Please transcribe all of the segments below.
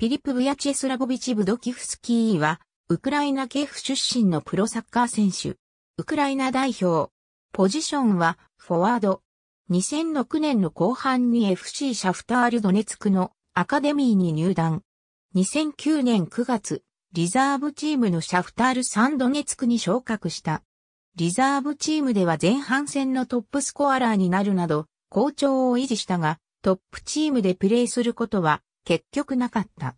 ピリプ・ブヤチェスラボビチ・ブドキフスキーは、ウクライナ系府出身のプロサッカー選手。ウクライナ代表。ポジションは、フォワード。2006年の後半に FC シャフタール・ドネツクのアカデミーに入団。2009年9月、リザーブチームのシャフタール・サンドネツクに昇格した。リザーブチームでは前半戦のトップスコアラーになるなど、好調を維持したが、トップチームでプレーすることは結局なかった。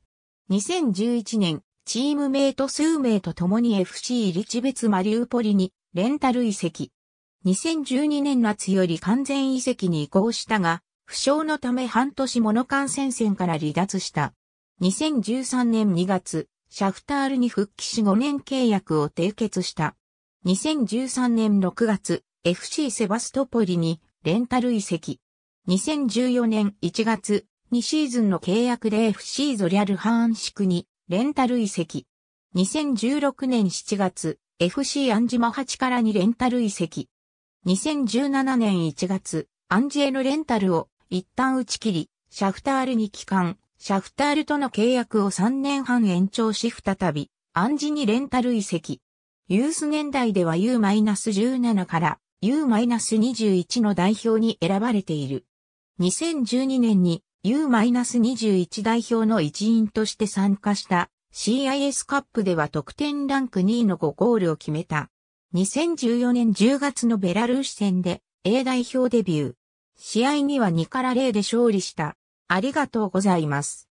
2011年、チームメイト数名と共に FC リチベツマリウポリにレンタル移籍。2012年夏より完全移籍に移行したが、負傷のため半年モノ感染線から離脱した。2013年2月、シャフタールに復帰し5年契約を締結した。2013年6月、FC セバストポリにレンタル移籍。2014年1月、2シーズンの契約で FC ゾリャルハンシクにレンタル移籍。2016年7月、FC アンジマ8からにレンタル移籍。2017年1月、アンジへのレンタルを一旦打ち切り、シャフタールに帰還、シャフタールとの契約を3年半延長し再び、アンジにレンタル移籍。ユース年代では U-17 から U-21 の代表に選ばれている。2012年に U-21 代表の一員として参加した CIS カップでは得点ランク2位の5ゴールを決めた。2014年10月のベラルーシ戦で A 代表デビュー。試合には2から0で勝利した。ありがとうございます。